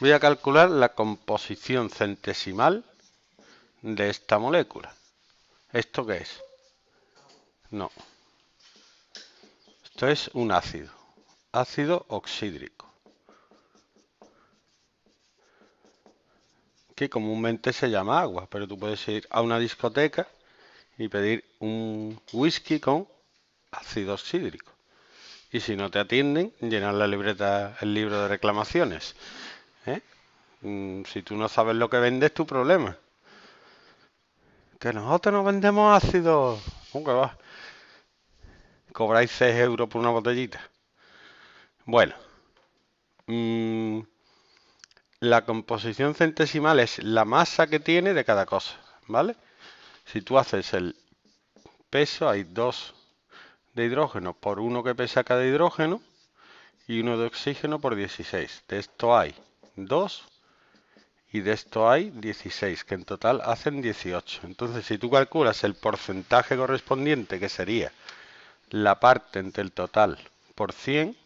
Voy a calcular la composición centesimal de esta molécula. ¿Esto qué es? No. Esto es un ácido. Ácido oxídrico. Que comúnmente se llama agua, pero tú puedes ir a una discoteca y pedir un whisky con ácido oxídrico. Y si no te atienden, llenar la libreta, el libro de reclamaciones. Mm, si tú no sabes lo que vendes, tu problema. Que nosotros no vendemos ácido. ¿Cómo va? Cobráis 6 euros por una botellita. Bueno. Mm, la composición centesimal es la masa que tiene de cada cosa. ¿Vale? Si tú haces el peso, hay dos de hidrógeno por uno que pesa cada hidrógeno y uno de oxígeno por 16. De esto hay 2 y de esto hay 16, que en total hacen 18. Entonces, si tú calculas el porcentaje correspondiente, que sería la parte entre el total por 100,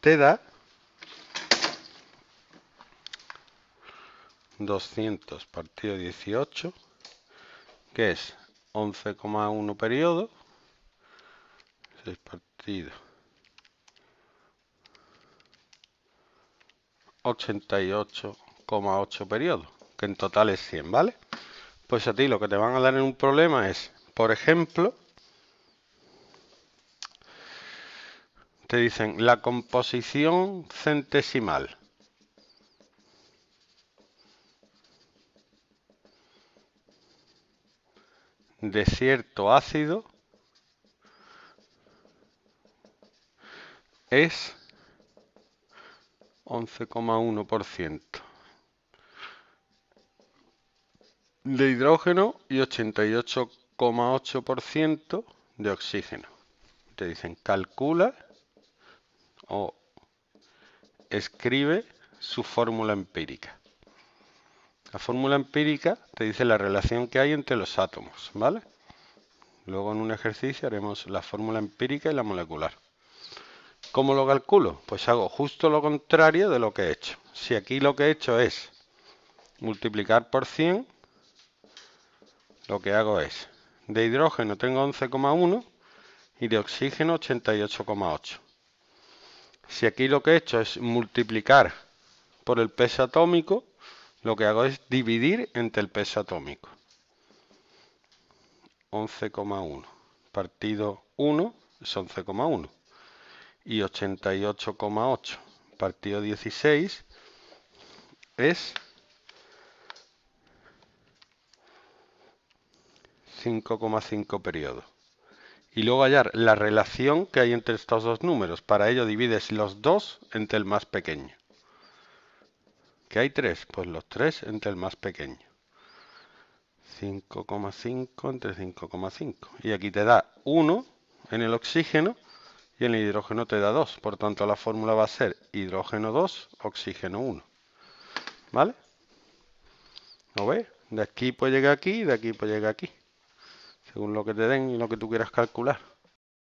te da 200 partido 18, que es 11,1 periodo, 6 partido... 88,8 periodos, que en total es 100, ¿vale? Pues a ti lo que te van a dar en un problema es, por ejemplo, te dicen la composición centesimal. de cierto ácido es 11,1%. De hidrógeno y 88,8% de oxígeno. Te dicen calcula o escribe su fórmula empírica. La fórmula empírica te dice la relación que hay entre los átomos, ¿vale? Luego en un ejercicio haremos la fórmula empírica y la molecular. ¿Cómo lo calculo? Pues hago justo lo contrario de lo que he hecho. Si aquí lo que he hecho es multiplicar por 100, lo que hago es, de hidrógeno tengo 11,1 y de oxígeno 88,8. Si aquí lo que he hecho es multiplicar por el peso atómico, lo que hago es dividir entre el peso atómico. 11,1 partido 1 es 11,1 y 88,8 partido 16 es 5,5 periodo. Y luego hallar la relación que hay entre estos dos números. Para ello divides los dos entre el más pequeño. ¿Qué hay tres? Pues los tres entre el más pequeño. 5,5 entre 5,5. Y aquí te da 1 en el oxígeno y el hidrógeno te da 2. Por tanto, la fórmula va a ser hidrógeno 2, oxígeno 1. ¿Vale? ¿Lo ves? De aquí pues llegar aquí y de aquí pues llega aquí. Según lo que te den y lo que tú quieras calcular.